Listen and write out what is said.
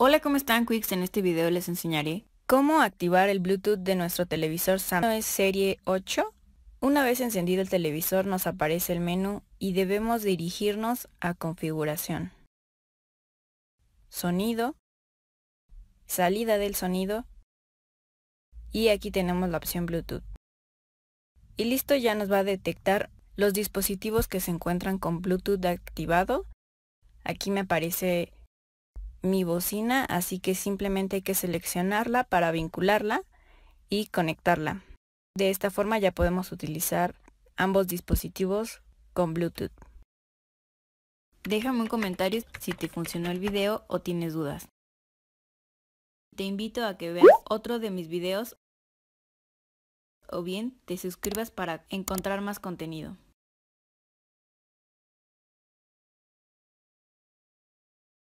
Hola, ¿cómo están Quicks? En este video les enseñaré cómo activar el Bluetooth de nuestro televisor Samsung Serie 8. Una vez encendido el televisor nos aparece el menú y debemos dirigirnos a configuración. Sonido, salida del sonido y aquí tenemos la opción Bluetooth. Y listo, ya nos va a detectar los dispositivos que se encuentran con Bluetooth activado. Aquí me aparece mi bocina, así que simplemente hay que seleccionarla para vincularla y conectarla. De esta forma ya podemos utilizar ambos dispositivos con Bluetooth. Déjame un comentario si te funcionó el video o tienes dudas. Te invito a que veas otro de mis videos o bien te suscribas para encontrar más contenido.